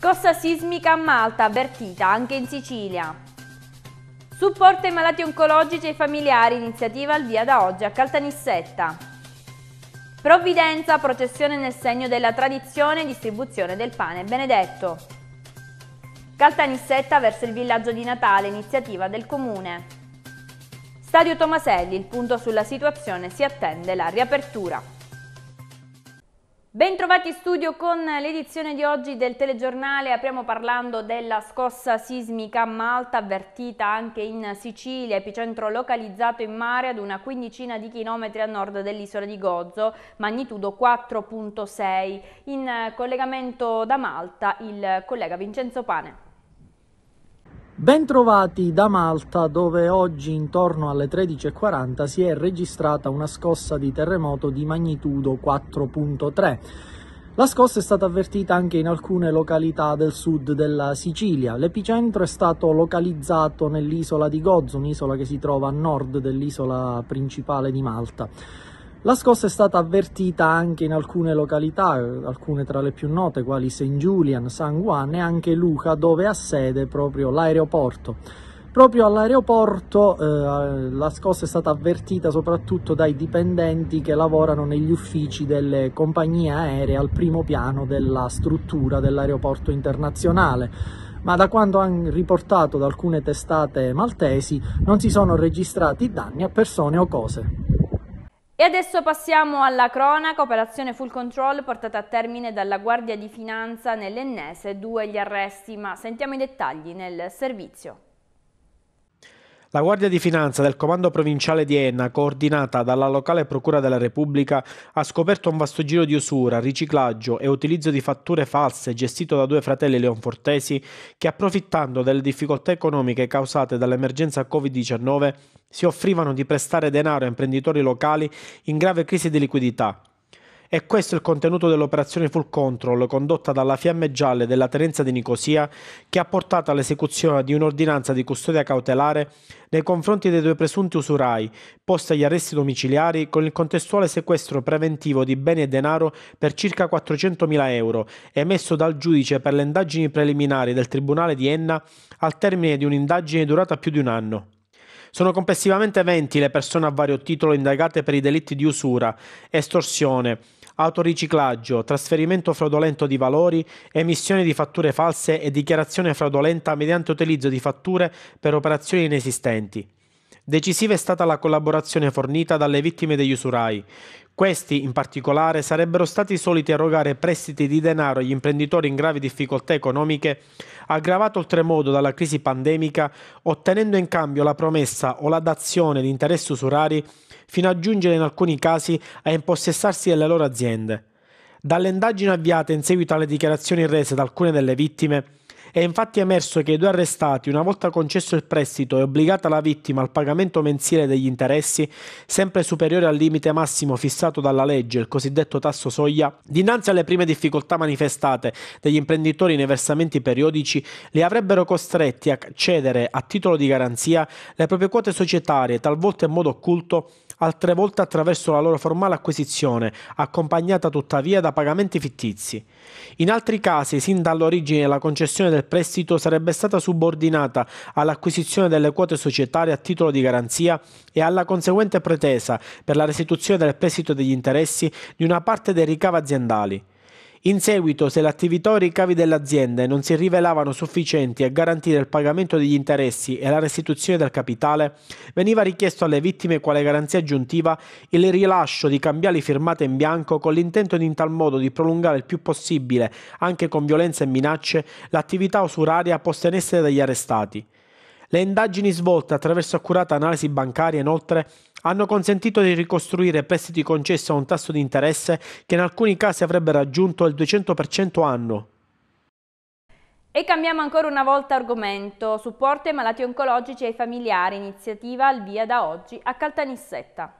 Scossa sismica a Malta avvertita anche in Sicilia. Supporto ai malati oncologici e familiari, iniziativa al via da oggi a Caltanissetta. Provvidenza, processione nel segno della tradizione e distribuzione del pane benedetto. Caltanissetta verso il villaggio di Natale, iniziativa del comune. Stadio Tomaselli, il punto sulla situazione, si attende la riapertura. Bentrovati in studio con l'edizione di oggi del telegiornale. Apriamo parlando della scossa sismica a Malta avvertita anche in Sicilia, epicentro localizzato in mare ad una quindicina di chilometri a nord dell'isola di Gozzo, magnitudo 4.6. In collegamento da Malta il collega Vincenzo Pane. Bentrovati da Malta dove oggi intorno alle 13.40 si è registrata una scossa di terremoto di magnitudo 4.3. La scossa è stata avvertita anche in alcune località del sud della Sicilia. L'epicentro è stato localizzato nell'isola di Gozo, un'isola che si trova a nord dell'isola principale di Malta. La scossa è stata avvertita anche in alcune località, alcune tra le più note quali St. Julian, San Juan e anche Luca dove ha sede proprio l'aeroporto. Proprio all'aeroporto eh, la scossa è stata avvertita soprattutto dai dipendenti che lavorano negli uffici delle compagnie aeree al primo piano della struttura dell'aeroporto internazionale ma da quanto hanno riportato da alcune testate maltesi non si sono registrati danni a persone o cose. E adesso passiamo alla cronaca, operazione full control portata a termine dalla Guardia di Finanza nell'Ennese, due gli arresti, ma sentiamo i dettagli nel servizio. La Guardia di Finanza del Comando Provinciale di Enna, coordinata dalla locale Procura della Repubblica, ha scoperto un vasto giro di usura, riciclaggio e utilizzo di fatture false gestito da due fratelli leonfortesi che, approfittando delle difficoltà economiche causate dall'emergenza Covid-19, si offrivano di prestare denaro a imprenditori locali in grave crisi di liquidità e questo è il contenuto dell'operazione Full Control condotta dalla Fiamme Gialle della Terenza di Nicosia che ha portato all'esecuzione di un'ordinanza di custodia cautelare nei confronti dei due presunti usurai, posti agli arresti domiciliari con il contestuale sequestro preventivo di beni e denaro per circa 400.000 euro, emesso dal giudice per le indagini preliminari del Tribunale di Enna al termine di un'indagine durata più di un anno. Sono complessivamente 20 le persone a vario titolo indagate per i delitti di usura, estorsione, autoriciclaggio, trasferimento fraudolento di valori, emissione di fatture false e dichiarazione fraudolenta mediante utilizzo di fatture per operazioni inesistenti. Decisiva è stata la collaborazione fornita dalle vittime degli usurai. Questi, in particolare, sarebbero stati soliti erogare prestiti di denaro agli imprenditori in gravi difficoltà economiche, aggravato oltremodo dalla crisi pandemica, ottenendo in cambio la promessa o la dazione di interessi usurari, fino a giungere in alcuni casi a impossessarsi delle loro aziende. Dalle indagini avviate in seguito alle dichiarazioni rese da alcune delle vittime, è infatti emerso che i due arrestati, una volta concesso il prestito e obbligata la vittima al pagamento mensile degli interessi, sempre superiore al limite massimo fissato dalla legge, il cosiddetto tasso soglia, dinanzi alle prime difficoltà manifestate dagli imprenditori nei versamenti periodici, li avrebbero costretti a cedere a titolo di garanzia le proprie quote societarie, talvolta in modo occulto, altre volte attraverso la loro formale acquisizione, accompagnata tuttavia da pagamenti fittizi. In altri casi, sin dall'origine, la concessione del prestito sarebbe stata subordinata all'acquisizione delle quote societarie a titolo di garanzia e alla conseguente pretesa per la restituzione del prestito degli interessi di una parte dei ricavi aziendali. In seguito, se l'attività o i ricavi dell'azienda non si rivelavano sufficienti a garantire il pagamento degli interessi e la restituzione del capitale, veniva richiesto alle vittime quale garanzia aggiuntiva il rilascio di cambiali firmate in bianco con l'intento di in tal modo di prolungare il più possibile, anche con violenza e minacce, l'attività usuraria posta in essere dagli arrestati. Le indagini svolte attraverso accurata analisi bancaria, inoltre, hanno consentito di ricostruire prestiti concessi a un tasso di interesse che in alcuni casi avrebbe raggiunto il 200% anno. E cambiamo ancora una volta argomento, supporto ai malati oncologici e ai familiari, iniziativa al via da oggi a Caltanissetta.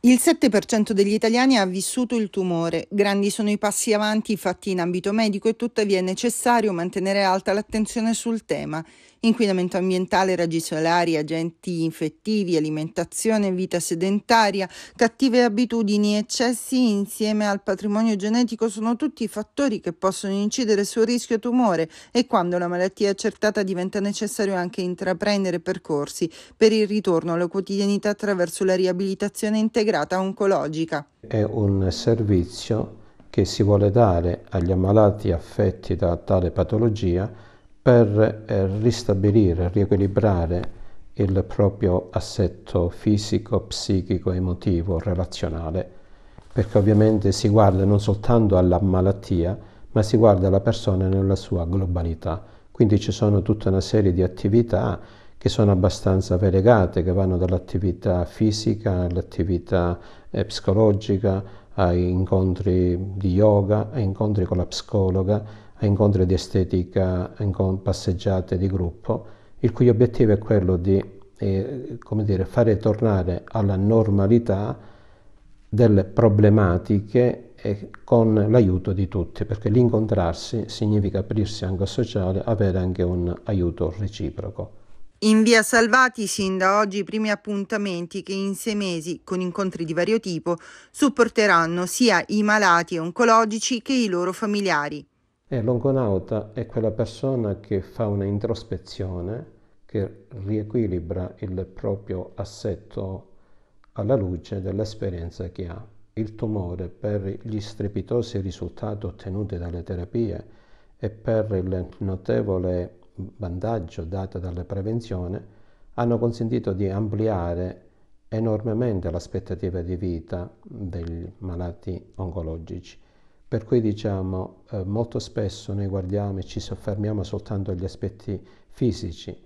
Il 7% degli italiani ha vissuto il tumore. Grandi sono i passi avanti fatti in ambito medico e tuttavia è necessario mantenere alta l'attenzione sul tema inquinamento ambientale, raggi solari, agenti infettivi, alimentazione, vita sedentaria, cattive abitudini, eccessi insieme al patrimonio genetico sono tutti fattori che possono incidere sul rischio tumore e quando la malattia è accertata diventa necessario anche intraprendere percorsi per il ritorno alla quotidianità attraverso la riabilitazione integrata oncologica. È un servizio che si vuole dare agli ammalati affetti da tale patologia per eh, ristabilire, riequilibrare il proprio assetto fisico, psichico, emotivo, relazionale, perché ovviamente si guarda non soltanto alla malattia, ma si guarda alla persona nella sua globalità. Quindi ci sono tutta una serie di attività che sono abbastanza variegate, che vanno dall'attività fisica all'attività eh, psicologica, a incontri di yoga, a incontri con la psicologa, a incontri di estetica, a passeggiate di gruppo, il cui obiettivo è quello di eh, dire, fare tornare alla normalità delle problematiche eh, con l'aiuto di tutti, perché l'incontrarsi significa aprirsi anche al sociale, avere anche un aiuto reciproco. In via Salvati sin da oggi i primi appuntamenti che in sei mesi, con incontri di vario tipo, supporteranno sia i malati oncologici che i loro familiari. E l'onconauta è quella persona che fa una introspezione, che riequilibra il proprio assetto alla luce dell'esperienza che ha. Il tumore per gli strepitosi risultati ottenuti dalle terapie e per il notevole vantaggio dato dalla prevenzione hanno consentito di ampliare enormemente l'aspettativa di vita dei malati oncologici per cui diciamo, eh, molto spesso noi guardiamo e ci soffermiamo soltanto agli aspetti fisici,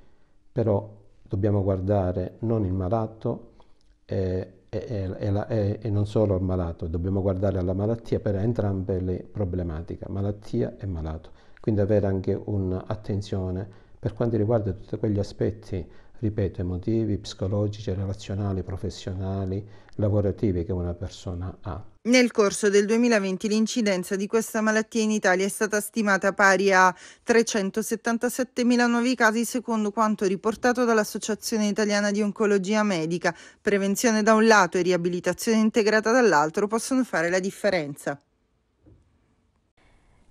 però dobbiamo guardare non il malato eh, e, e, e, la, e non solo il malato, dobbiamo guardare alla malattia per entrambe le problematiche, malattia e malato. Quindi avere anche un'attenzione per quanto riguarda tutti quegli aspetti, ripeto, emotivi, psicologici, relazionali, professionali, lavorativi che una persona ha. Nel corso del 2020 l'incidenza di questa malattia in Italia è stata stimata pari a 377.000 nuovi casi secondo quanto riportato dall'Associazione Italiana di Oncologia Medica. Prevenzione da un lato e riabilitazione integrata dall'altro possono fare la differenza.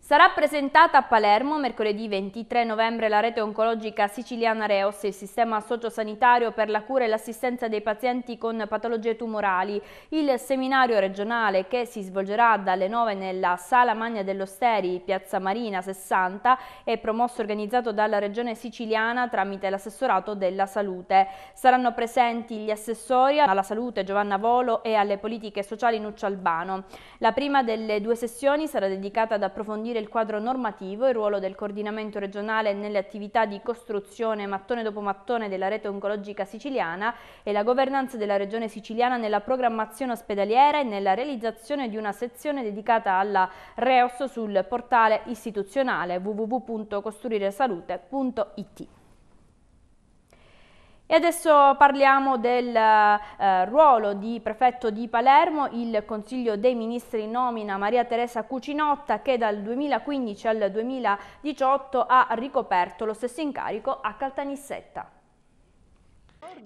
Sarà presentata a Palermo mercoledì 23 novembre la rete oncologica siciliana Reos, il sistema sociosanitario per la cura e l'assistenza dei pazienti con patologie tumorali. Il seminario regionale che si svolgerà dalle 9 nella Sala Magna dell'Osteri, Piazza Marina 60, è promosso e organizzato dalla regione siciliana tramite l'assessorato della salute. Saranno presenti gli assessori alla salute Giovanna Volo e alle politiche sociali Nuccio Albano. La prima delle due sessioni sarà dedicata ad approfondire il quadro normativo e il ruolo del coordinamento regionale nelle attività di costruzione mattone dopo mattone della rete oncologica siciliana e la governanza della regione siciliana nella programmazione ospedaliera e nella realizzazione di una sezione dedicata alla REOS sul portale istituzionale www.costruiresalute.it. E adesso parliamo del eh, ruolo di prefetto di Palermo. Il Consiglio dei Ministri nomina Maria Teresa Cucinotta che dal 2015 al 2018 ha ricoperto lo stesso incarico a Caltanissetta.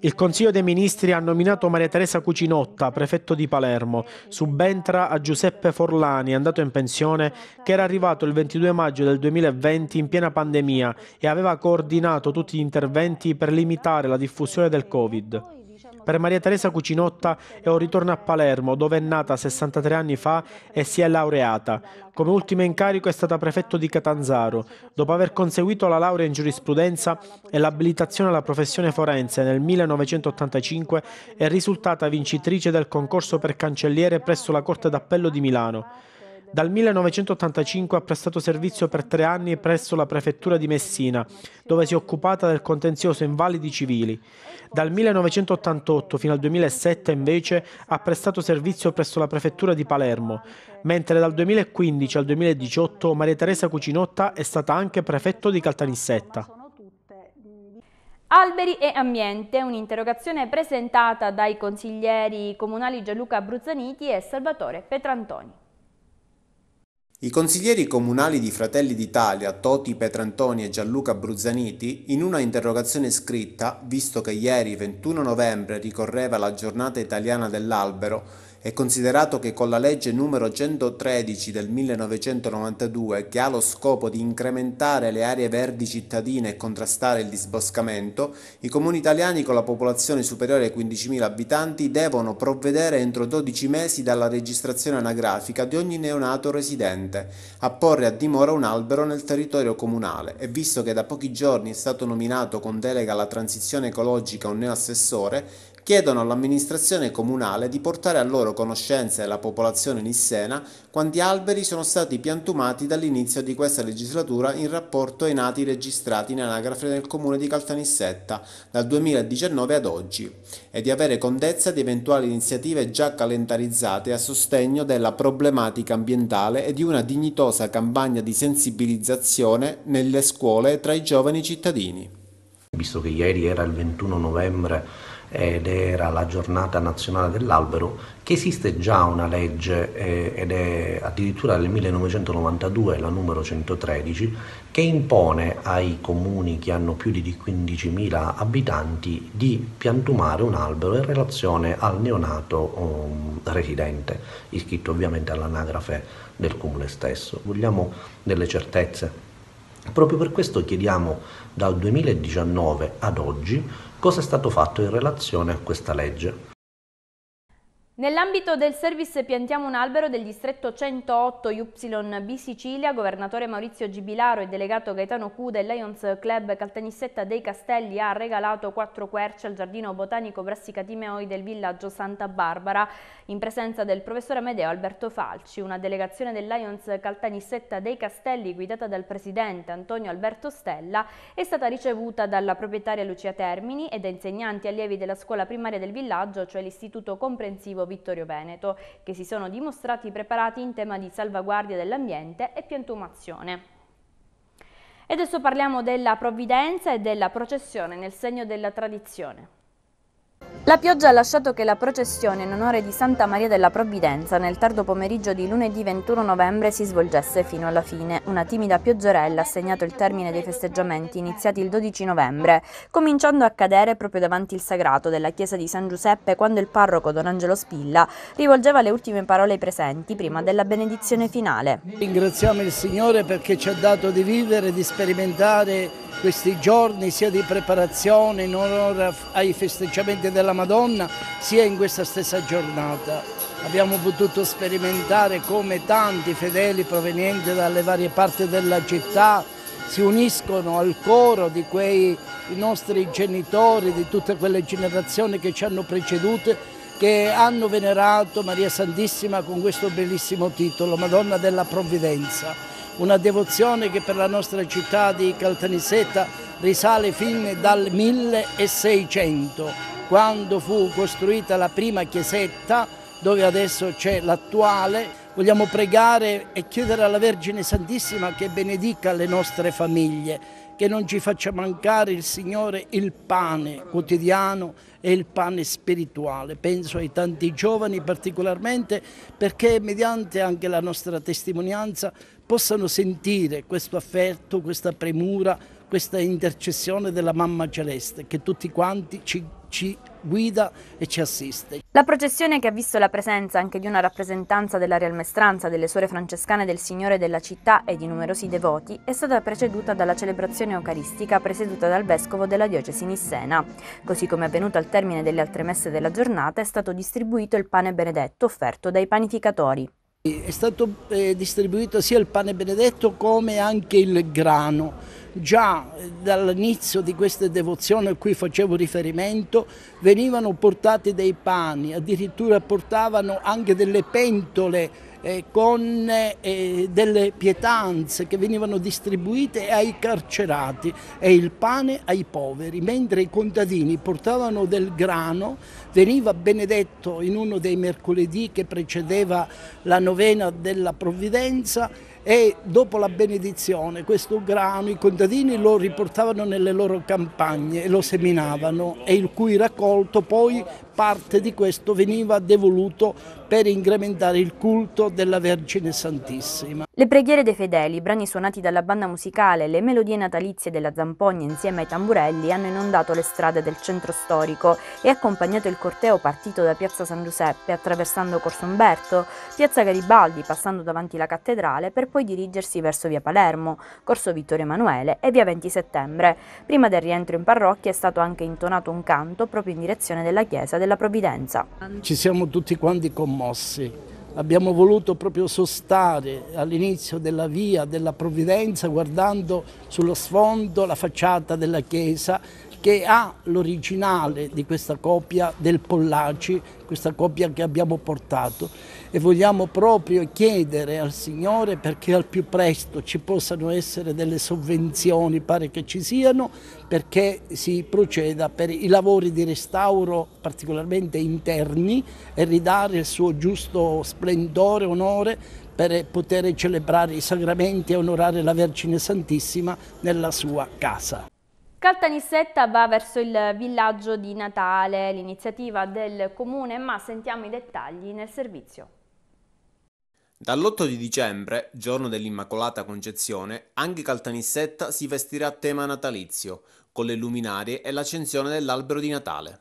Il Consiglio dei Ministri ha nominato Maria Teresa Cucinotta, prefetto di Palermo, subentra a Giuseppe Forlani, andato in pensione, che era arrivato il 22 maggio del 2020 in piena pandemia e aveva coordinato tutti gli interventi per limitare la diffusione del Covid. Per Maria Teresa Cucinotta è un ritorno a Palermo, dove è nata 63 anni fa e si è laureata. Come ultimo incarico è stata prefetto di Catanzaro. Dopo aver conseguito la laurea in giurisprudenza e l'abilitazione alla professione forense nel 1985, è risultata vincitrice del concorso per cancelliere presso la Corte d'Appello di Milano. Dal 1985 ha prestato servizio per tre anni presso la prefettura di Messina, dove si è occupata del contenzioso invalidi civili. Dal 1988 fino al 2007 invece ha prestato servizio presso la prefettura di Palermo, mentre dal 2015 al 2018 Maria Teresa Cucinotta è stata anche prefetto di Caltanissetta. Alberi e ambiente, un'interrogazione presentata dai consiglieri comunali Gianluca Abruzzaniti e Salvatore Petrantoni. I consiglieri comunali di Fratelli d'Italia, Toti Petrantoni e Gianluca Bruzzaniti, in una interrogazione scritta, visto che ieri 21 novembre ricorreva la giornata italiana dell'albero, e considerato che con la legge numero 113 del 1992, che ha lo scopo di incrementare le aree verdi cittadine e contrastare il disboscamento, i comuni italiani con la popolazione superiore ai 15.000 abitanti devono provvedere entro 12 mesi dalla registrazione anagrafica di ogni neonato residente a porre a dimora un albero nel territorio comunale e visto che da pochi giorni è stato nominato con delega alla transizione ecologica un neoassessore, chiedono all'amministrazione comunale di portare a loro conoscenza e alla popolazione nissena quanti alberi sono stati piantumati dall'inizio di questa legislatura in rapporto ai nati registrati in anagrafe nel comune di Caltanissetta dal 2019 ad oggi e di avere contezza di eventuali iniziative già calendarizzate a sostegno della problematica ambientale e di una dignitosa campagna di sensibilizzazione nelle scuole tra i giovani cittadini. Visto che ieri era il 21 novembre ed era la giornata nazionale dell'albero, che esiste già una legge eh, ed è addirittura del 1992, la numero 113, che impone ai comuni che hanno più di 15.000 abitanti di piantumare un albero in relazione al neonato um, residente, iscritto ovviamente all'anagrafe del comune stesso. Vogliamo delle certezze. Proprio per questo chiediamo dal 2019 ad oggi Cosa è stato fatto in relazione a questa legge? Nell'ambito del service Piantiamo un albero del distretto 108 YB Sicilia, governatore Maurizio Gibilaro e delegato Gaetano Cuda e Lions Club Caltanissetta dei Castelli ha regalato quattro querce al giardino botanico Brassica Brassicatimoi del villaggio Santa Barbara in presenza del professore Amedeo Alberto Falci. Una delegazione del Lions Caltanissetta dei Castelli guidata dal presidente Antonio Alberto Stella è stata ricevuta dalla proprietaria Lucia Termini e da insegnanti e allievi della scuola primaria del villaggio, cioè l'istituto comprensivo Vittorio Veneto, che si sono dimostrati preparati in tema di salvaguardia dell'ambiente e piantumazione. E adesso parliamo della provvidenza e della processione nel segno della tradizione. La pioggia ha lasciato che la processione in onore di Santa Maria della Provvidenza nel tardo pomeriggio di lunedì 21 novembre si svolgesse fino alla fine. Una timida pioggerella ha segnato il termine dei festeggiamenti iniziati il 12 novembre, cominciando a cadere proprio davanti il sagrato della chiesa di San Giuseppe quando il parroco Don Angelo Spilla rivolgeva le ultime parole ai presenti prima della benedizione finale. Ringraziamo il Signore perché ci ha dato di vivere, di sperimentare questi giorni sia di preparazione in onore ai festeggiamenti della Madonna sia in questa stessa giornata. Abbiamo potuto sperimentare come tanti fedeli provenienti dalle varie parti della città si uniscono al coro di quei nostri genitori, di tutte quelle generazioni che ci hanno precedute che hanno venerato Maria Santissima con questo bellissimo titolo, Madonna della Provvidenza, una devozione che per la nostra città di Caltanissetta risale fin dal 1600 quando fu costruita la prima chiesetta, dove adesso c'è l'attuale. Vogliamo pregare e chiedere alla Vergine Santissima che benedica le nostre famiglie, che non ci faccia mancare il Signore il pane quotidiano e il pane spirituale. Penso ai tanti giovani particolarmente perché mediante anche la nostra testimonianza possano sentire questo affetto, questa premura, questa intercessione della Mamma Celeste che tutti quanti ci ci guida e ci assiste. La processione che ha visto la presenza anche di una rappresentanza della Real Mestranza, delle Suore Francescane del Signore della città e di numerosi devoti è stata preceduta dalla celebrazione eucaristica presieduta dal Vescovo della Diocesi Nissena. Così come è avvenuto al termine delle altre messe della giornata è stato distribuito il pane benedetto offerto dai panificatori. È stato eh, distribuito sia il pane benedetto come anche il grano già eh, dall'inizio di questa devozione a cui facevo riferimento venivano portati dei pani, addirittura portavano anche delle pentole eh, con eh, delle pietanze che venivano distribuite ai carcerati e il pane ai poveri, mentre i contadini portavano del grano, veniva benedetto in uno dei mercoledì che precedeva la novena della provvidenza e dopo la benedizione questo grano i contadini lo riportavano nelle loro campagne e lo seminavano e il cui raccolto poi parte di questo veniva devoluto per incrementare il culto della Vergine Santissima. Le preghiere dei fedeli, i brani suonati dalla banda musicale, le melodie natalizie della Zampogna insieme ai tamburelli hanno inondato le strade del centro storico e accompagnato il corteo partito da Piazza San Giuseppe attraversando Corso Umberto, Piazza Garibaldi passando davanti la cattedrale per poi dirigersi verso Via Palermo, Corso Vittorio Emanuele e Via 20 Settembre. Prima del rientro in parrocchia è stato anche intonato un canto proprio in direzione della chiesa della Provvidenza. Ci siamo tutti quanti commossi. Abbiamo voluto proprio sostare all'inizio della via della Provvidenza guardando sullo sfondo la facciata della chiesa che ha l'originale di questa copia del Pollaci, questa copia che abbiamo portato e vogliamo proprio chiedere al Signore perché al più presto ci possano essere delle sovvenzioni, pare che ci siano, perché si proceda per i lavori di restauro particolarmente interni e ridare il suo giusto splendore, onore per poter celebrare i sacramenti e onorare la Vergine Santissima nella sua casa. Caltanissetta va verso il villaggio di Natale, l'iniziativa del comune, ma sentiamo i dettagli nel servizio. Dall'8 di dicembre, giorno dell'Immacolata Concezione, anche Caltanissetta si vestirà a tema natalizio, con le luminarie e l'accensione dell'albero di Natale.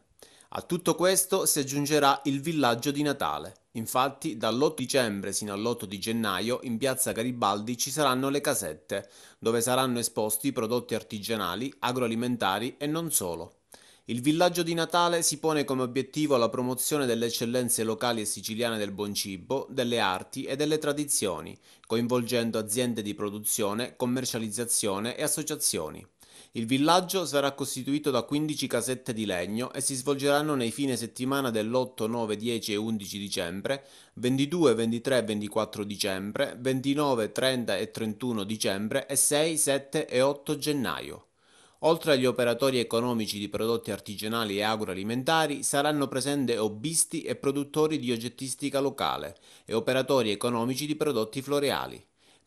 A tutto questo si aggiungerà il villaggio di Natale, Infatti dall'8 dicembre sino all'8 di gennaio in piazza Garibaldi ci saranno le casette, dove saranno esposti prodotti artigianali, agroalimentari e non solo. Il villaggio di Natale si pone come obiettivo la promozione delle eccellenze locali e siciliane del buon cibo, delle arti e delle tradizioni, coinvolgendo aziende di produzione, commercializzazione e associazioni. Il villaggio sarà costituito da 15 casette di legno e si svolgeranno nei fine settimana dell'8, 9, 10 e 11 dicembre, 22, 23 e 24 dicembre, 29, 30 e 31 dicembre e 6, 7 e 8 gennaio. Oltre agli operatori economici di prodotti artigianali e agroalimentari, saranno presenti hobbisti e produttori di oggettistica locale e operatori economici di prodotti floreali.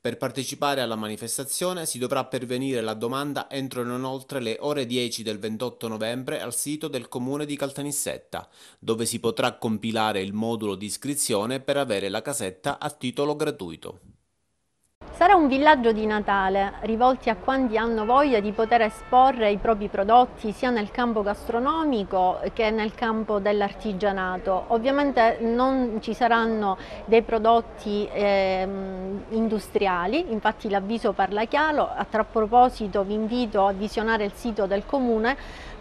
Per partecipare alla manifestazione si dovrà pervenire la domanda entro non oltre le ore 10 del 28 novembre al sito del comune di Caltanissetta, dove si potrà compilare il modulo di iscrizione per avere la casetta a titolo gratuito. Sarà un villaggio di Natale, rivolti a quanti hanno voglia di poter esporre i propri prodotti sia nel campo gastronomico che nel campo dell'artigianato. Ovviamente non ci saranno dei prodotti eh, industriali, infatti l'avviso parla chiaro, a tal proposito vi invito a visionare il sito del comune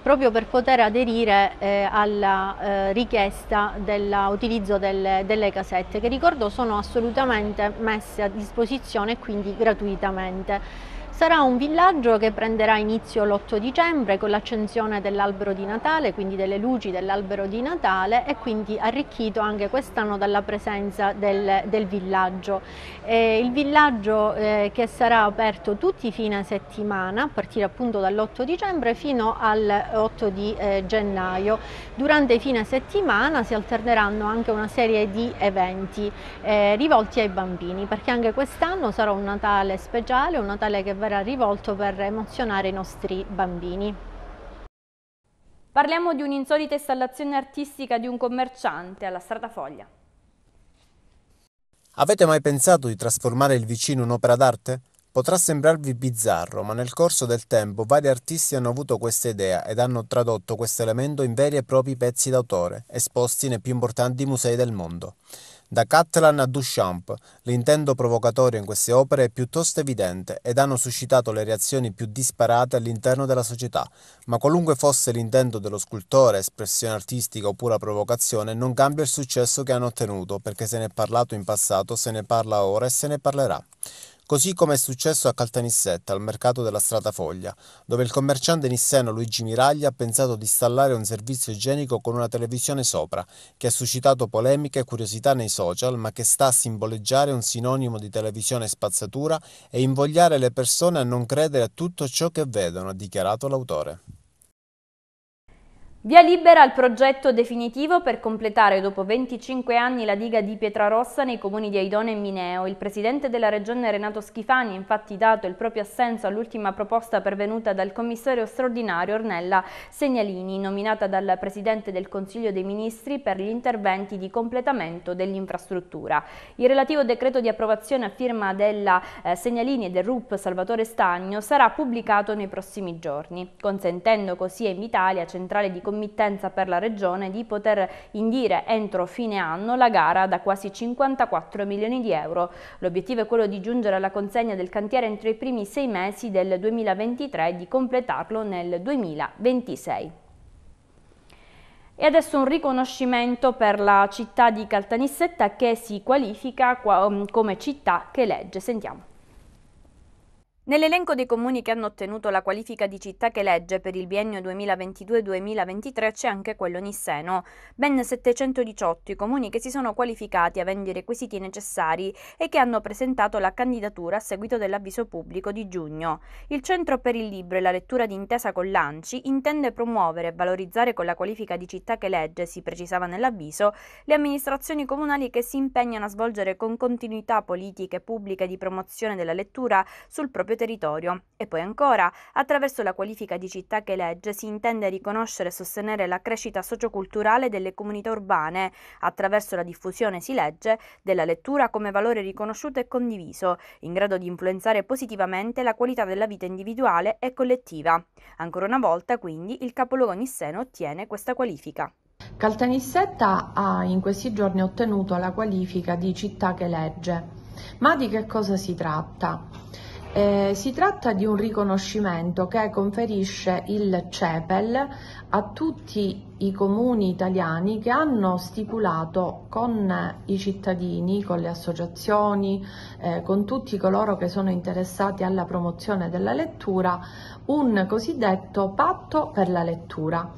proprio per poter aderire eh, alla eh, richiesta dell'utilizzo delle, delle, casette che ricordo sono assolutamente messe a disposizione e quindi gratuitamente. Sarà un villaggio che prenderà inizio l'8 dicembre con l'accensione dell'albero di Natale, quindi delle luci dell'albero di Natale e quindi arricchito anche quest'anno dalla presenza del, del villaggio. Eh, il villaggio eh, che sarà aperto tutti i fine settimana, a partire appunto dall'8 dicembre fino all'8 di eh, gennaio. Durante i fine settimana si alterneranno anche una serie di eventi eh, rivolti ai bambini, perché anche quest'anno sarà un Natale speciale, un Natale che verrà verrà rivolto per emozionare i nostri bambini. Parliamo di un'insolita installazione artistica di un commerciante alla Strada Foglia. Avete mai pensato di trasformare il vicino in un'opera d'arte? Potrà sembrarvi bizzarro, ma nel corso del tempo vari artisti hanno avuto questa idea ed hanno tradotto questo elemento in veri e propri pezzi d'autore, esposti nei più importanti musei del mondo. Da Catalan a Duchamp, l'intento provocatorio in queste opere è piuttosto evidente ed hanno suscitato le reazioni più disparate all'interno della società, ma qualunque fosse l'intento dello scultore, espressione artistica o pura provocazione, non cambia il successo che hanno ottenuto, perché se ne è parlato in passato, se ne parla ora e se ne parlerà così come è successo a Caltanissetta, al mercato della Strada Foglia, dove il commerciante nisseno Luigi Miraglia ha pensato di installare un servizio igienico con una televisione sopra, che ha suscitato polemiche e curiosità nei social, ma che sta a simboleggiare un sinonimo di televisione spazzatura e invogliare le persone a non credere a tutto ciò che vedono, ha dichiarato l'autore. Via libera al progetto definitivo per completare dopo 25 anni la diga di Pietrarossa nei comuni di Aidone e Mineo. Il presidente della regione Renato Schifani ha infatti dato il proprio assenso all'ultima proposta pervenuta dal commissario straordinario Ornella Segnalini, nominata dal presidente del Consiglio dei Ministri per gli interventi di completamento dell'infrastruttura. Il relativo decreto di approvazione a firma della eh, Segnalini e del RUP Salvatore Stagno sarà pubblicato nei prossimi giorni, consentendo così a Invitalia, centrale di comunicazione, committenza per la Regione di poter indire entro fine anno la gara da quasi 54 milioni di euro. L'obiettivo è quello di giungere alla consegna del cantiere entro i primi sei mesi del 2023 e di completarlo nel 2026. E adesso un riconoscimento per la città di Caltanissetta che si qualifica um, come città che legge. Sentiamo. Nell'elenco dei comuni che hanno ottenuto la qualifica di città che legge per il biennio 2022-2023 c'è anche quello nisseno. Ben 718 i comuni che si sono qualificati avendo i requisiti necessari e che hanno presentato la candidatura a seguito dell'avviso pubblico di giugno. Il Centro per il Libro e la lettura d'intesa con l'ANCI intende promuovere e valorizzare con la qualifica di città che legge, si precisava nell'avviso, le amministrazioni comunali che si impegnano a svolgere con continuità politiche pubbliche di promozione della lettura sul proprio proprio territorio. E poi ancora, attraverso la qualifica di città che legge si intende riconoscere e sostenere la crescita socioculturale delle comunità urbane, attraverso la diffusione, si legge, della lettura come valore riconosciuto e condiviso, in grado di influenzare positivamente la qualità della vita individuale e collettiva. Ancora una volta, quindi, il capoluogo nisseno ottiene questa qualifica. Caltanissetta ha in questi giorni ottenuto la qualifica di città che legge. Ma di che cosa si tratta? Eh, si tratta di un riconoscimento che conferisce il CEPEL a tutti i comuni italiani che hanno stipulato con eh, i cittadini, con le associazioni, eh, con tutti coloro che sono interessati alla promozione della lettura, un cosiddetto patto per la lettura.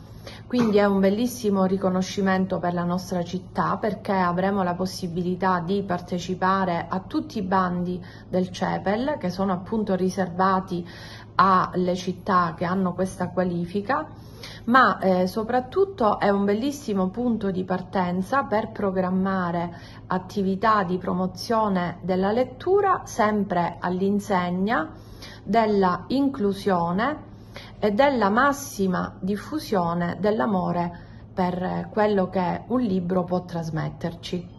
Quindi è un bellissimo riconoscimento per la nostra città perché avremo la possibilità di partecipare a tutti i bandi del CEPEL che sono appunto riservati alle città che hanno questa qualifica ma eh, soprattutto è un bellissimo punto di partenza per programmare attività di promozione della lettura sempre all'insegna della inclusione e della massima diffusione dell'amore per quello che un libro può trasmetterci.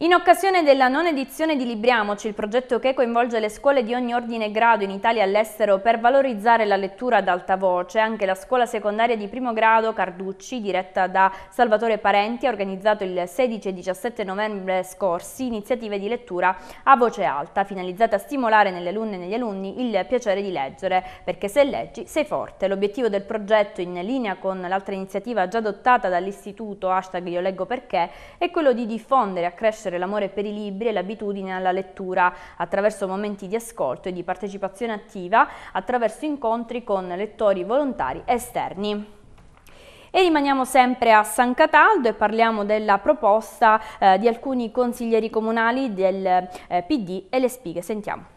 In occasione della non edizione di Libriamoci, il progetto che coinvolge le scuole di ogni ordine e grado in Italia e all'estero per valorizzare la lettura ad alta voce, anche la scuola secondaria di primo grado Carducci, diretta da Salvatore Parenti, ha organizzato il 16 e 17 novembre scorsi iniziative di lettura a voce alta, finalizzate a stimolare nelle alunne e negli alunni il piacere di leggere, perché se leggi sei forte. L'obiettivo del progetto, in linea con l'altra iniziativa già adottata dall'istituto hashtag Io Leggo Perché, è quello di diffondere e accrescere crescere l'amore per i libri e l'abitudine alla lettura attraverso momenti di ascolto e di partecipazione attiva attraverso incontri con lettori volontari esterni. E rimaniamo sempre a San Cataldo e parliamo della proposta eh, di alcuni consiglieri comunali del eh, PD e le spighe. Sentiamo.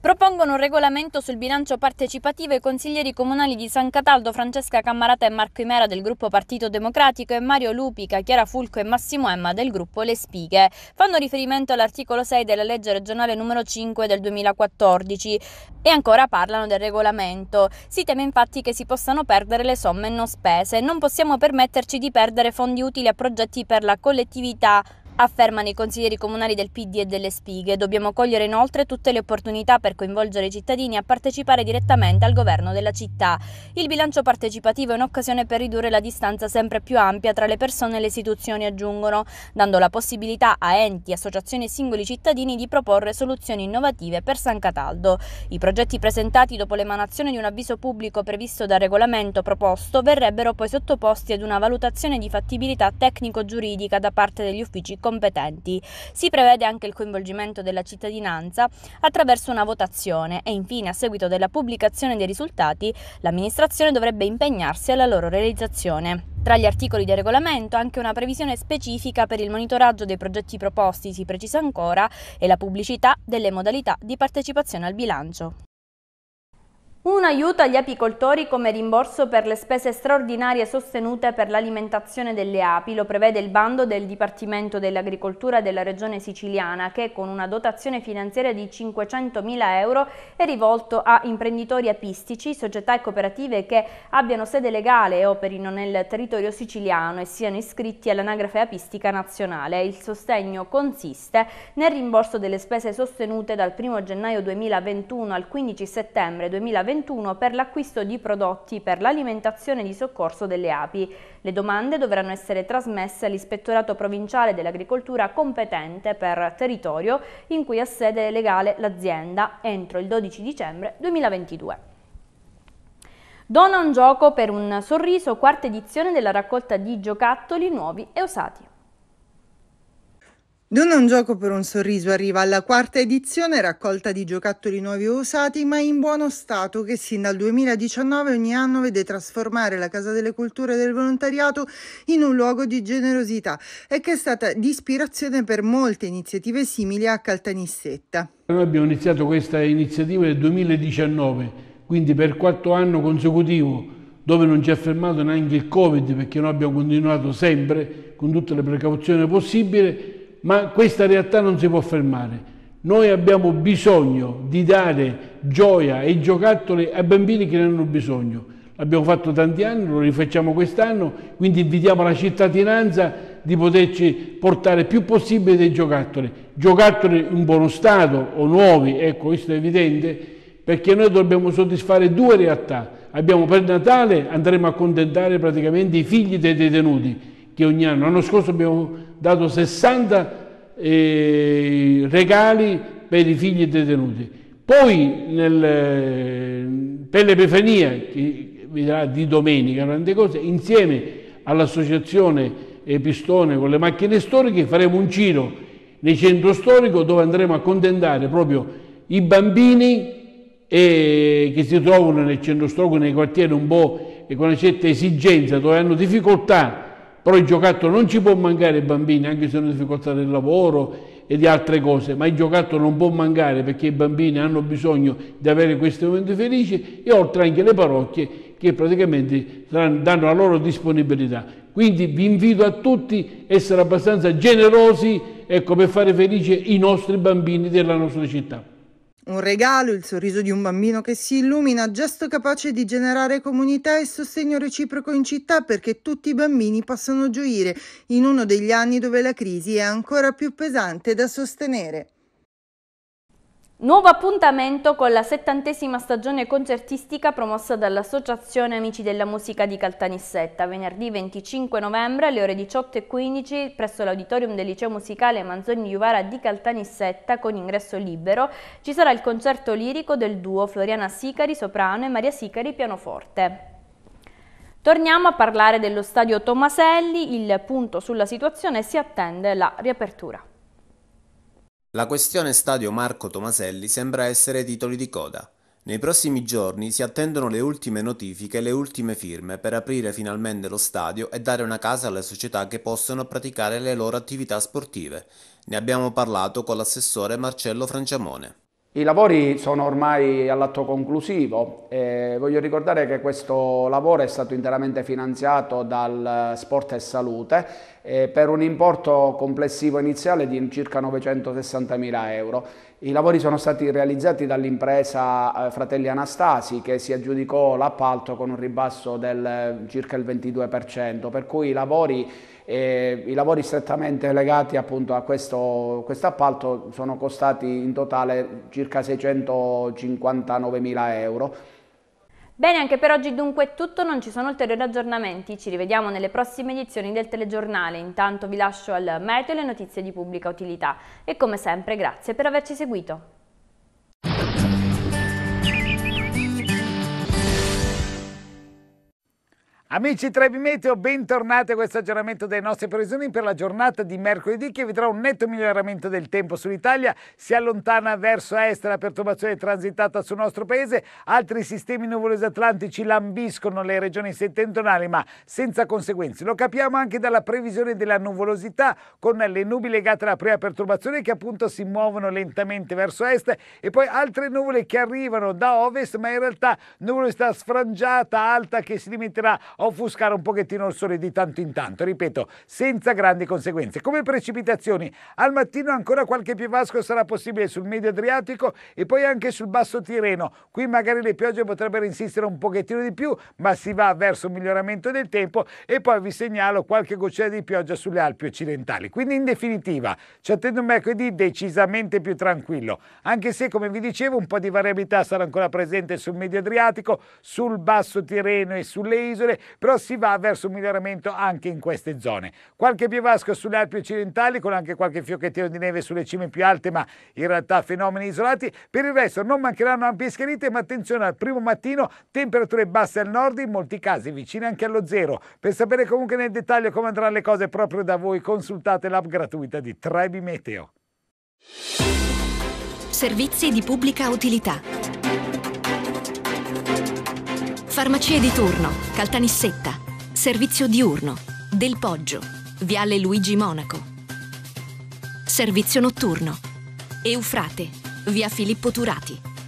Propongono un regolamento sul bilancio partecipativo i consiglieri comunali di San Cataldo, Francesca Cammarata e Marco Imera del gruppo Partito Democratico e Mario Lupica, Chiara Fulco e Massimo Emma del gruppo Le Spighe. Fanno riferimento all'articolo 6 della legge regionale numero 5 del 2014 e ancora parlano del regolamento. Si teme infatti che si possano perdere le somme non spese. Non possiamo permetterci di perdere fondi utili a progetti per la collettività affermano i consiglieri comunali del PD e delle Spighe. Dobbiamo cogliere inoltre tutte le opportunità per coinvolgere i cittadini a partecipare direttamente al governo della città. Il bilancio partecipativo è un'occasione per ridurre la distanza sempre più ampia tra le persone e le istituzioni, aggiungono, dando la possibilità a enti, associazioni e singoli cittadini di proporre soluzioni innovative per San Cataldo. I progetti presentati dopo l'emanazione di un avviso pubblico previsto dal regolamento proposto verrebbero poi sottoposti ad una valutazione di fattibilità tecnico-giuridica da parte degli uffici comunali competenti. Si prevede anche il coinvolgimento della cittadinanza attraverso una votazione e infine a seguito della pubblicazione dei risultati l'amministrazione dovrebbe impegnarsi alla loro realizzazione. Tra gli articoli del regolamento anche una previsione specifica per il monitoraggio dei progetti proposti, si precisa ancora, e la pubblicità delle modalità di partecipazione al bilancio. Un aiuto agli apicoltori come rimborso per le spese straordinarie sostenute per l'alimentazione delle api lo prevede il bando del Dipartimento dell'Agricoltura della Regione Siciliana che con una dotazione finanziaria di 500.000 euro è rivolto a imprenditori apistici, società e cooperative che abbiano sede legale e operino nel territorio siciliano e siano iscritti all'anagrafe apistica nazionale. Il sostegno consiste nel rimborso delle spese sostenute dal 1 gennaio 2021 al 15 settembre 2021 2021 per l'acquisto di prodotti per l'alimentazione di soccorso delle api. Le domande dovranno essere trasmesse all'Ispettorato Provinciale dell'Agricoltura competente per territorio in cui ha sede legale l'azienda entro il 12 dicembre 2022. Dona un gioco per un sorriso, quarta edizione della raccolta di giocattoli nuovi e usati. Non è un gioco per un sorriso arriva alla quarta edizione raccolta di giocattoli nuovi e usati ma in buono stato che sin dal 2019 ogni anno vede trasformare la Casa delle Culture del Volontariato in un luogo di generosità e che è stata di ispirazione per molte iniziative simili a Caltanissetta. Noi abbiamo iniziato questa iniziativa nel 2019, quindi per quarto anno consecutivo dove non ci ha fermato neanche il Covid perché noi abbiamo continuato sempre con tutte le precauzioni possibili ma questa realtà non si può fermare. Noi abbiamo bisogno di dare gioia e giocattoli ai bambini che ne hanno bisogno. L'abbiamo fatto tanti anni, lo rifacciamo quest'anno, quindi invitiamo la cittadinanza di poterci portare più possibile dei giocattoli. Giocattoli in buono stato o nuovi, ecco questo è evidente, perché noi dobbiamo soddisfare due realtà. Abbiamo per Natale, andremo a contentare praticamente i figli dei detenuti, che ogni anno. L'anno scorso abbiamo dato 60 eh, regali per i figli detenuti. Poi nel, eh, per l'Epifania, che vedrà di domenica, tante cose, insieme all'associazione Epistone con le macchine storiche faremo un giro nel centro storico dove andremo a contentare proprio i bambini e eh, che si trovano nel centro storico, nei quartieri un po' e con una certa esigenza, dove hanno difficoltà però il giocattolo non ci può mancare ai bambini, anche se hanno difficoltà del lavoro e di altre cose, ma il giocattolo non può mancare perché i bambini hanno bisogno di avere questi momenti felici e oltre anche le parrocchie che praticamente danno la loro disponibilità. Quindi vi invito a tutti a essere abbastanza generosi ecco, per fare felici i nostri bambini della nostra città. Un regalo, il sorriso di un bambino che si illumina, gesto capace di generare comunità e sostegno reciproco in città perché tutti i bambini possano gioire in uno degli anni dove la crisi è ancora più pesante da sostenere. Nuovo appuntamento con la settantesima stagione concertistica promossa dall'Associazione Amici della Musica di Caltanissetta, venerdì 25 novembre alle ore 18.15 presso l'auditorium del Liceo Musicale Manzoni Juvara di Caltanissetta con ingresso libero ci sarà il concerto lirico del duo Floriana Sicari soprano e Maria Sicari pianoforte. Torniamo a parlare dello stadio Tomaselli, il punto sulla situazione si attende la riapertura. La questione stadio Marco Tomaselli sembra essere ai titoli di coda. Nei prossimi giorni si attendono le ultime notifiche e le ultime firme per aprire finalmente lo stadio e dare una casa alle società che possono praticare le loro attività sportive. Ne abbiamo parlato con l'assessore Marcello Franciamone. I lavori sono ormai all'atto conclusivo. Eh, voglio ricordare che questo lavoro è stato interamente finanziato dal Sport e Salute eh, per un importo complessivo iniziale di circa 960.000 euro. I lavori sono stati realizzati dall'impresa eh, Fratelli Anastasi che si aggiudicò l'appalto con un ribasso del eh, circa il 22%, per cui i lavori e I lavori strettamente legati appunto a questo quest appalto sono costati in totale circa 659 mila euro. Bene, anche per oggi dunque è tutto, non ci sono ulteriori aggiornamenti, ci rivediamo nelle prossime edizioni del telegiornale, intanto vi lascio al meteo e le notizie di pubblica utilità e come sempre grazie per averci seguito. Amici Trevi Meteo, bentornati a questo aggiornamento delle nostre previsioni per la giornata di mercoledì che vedrà un netto miglioramento del tempo sull'Italia, si allontana verso est la perturbazione transitata sul nostro paese, altri sistemi nuvolosi atlantici lambiscono le regioni settentrionali ma senza conseguenze. Lo capiamo anche dalla previsione della nuvolosità con le nubi legate alla prima perturbazione che appunto si muovono lentamente verso est e poi altre nuvole che arrivano da ovest ma in realtà nuvolosità sfrangiata alta che si limiterà offuscare un pochettino il sole di tanto in tanto, ripeto, senza grandi conseguenze. Come precipitazioni, al mattino ancora qualche piovasco sarà possibile sul medio Adriatico e poi anche sul basso Tirreno. Qui magari le piogge potrebbero insistere un pochettino di più, ma si va verso un miglioramento del tempo e poi vi segnalo qualche goccia di pioggia sulle Alpi occidentali. Quindi in definitiva ci attendo un mercoledì decisamente più tranquillo, anche se come vi dicevo un po' di variabilità sarà ancora presente sul medio Adriatico, sul basso Tirreno e sulle isole però si va verso un miglioramento anche in queste zone. Qualche piovasco sulle Alpi occidentali con anche qualche fiocchettino di neve sulle cime più alte, ma in realtà fenomeni isolati. Per il resto non mancheranno ampie schiarite, ma attenzione al primo mattino temperature basse al nord, in molti casi vicine anche allo zero. Per sapere comunque nel dettaglio come andranno le cose proprio da voi, consultate l'app gratuita di Trebi Meteo. Servizi di pubblica utilità. Farmacie di turno, Caltanissetta, servizio diurno, Del Poggio, Viale Luigi Monaco. Servizio notturno, Eufrate, Via Filippo Turati.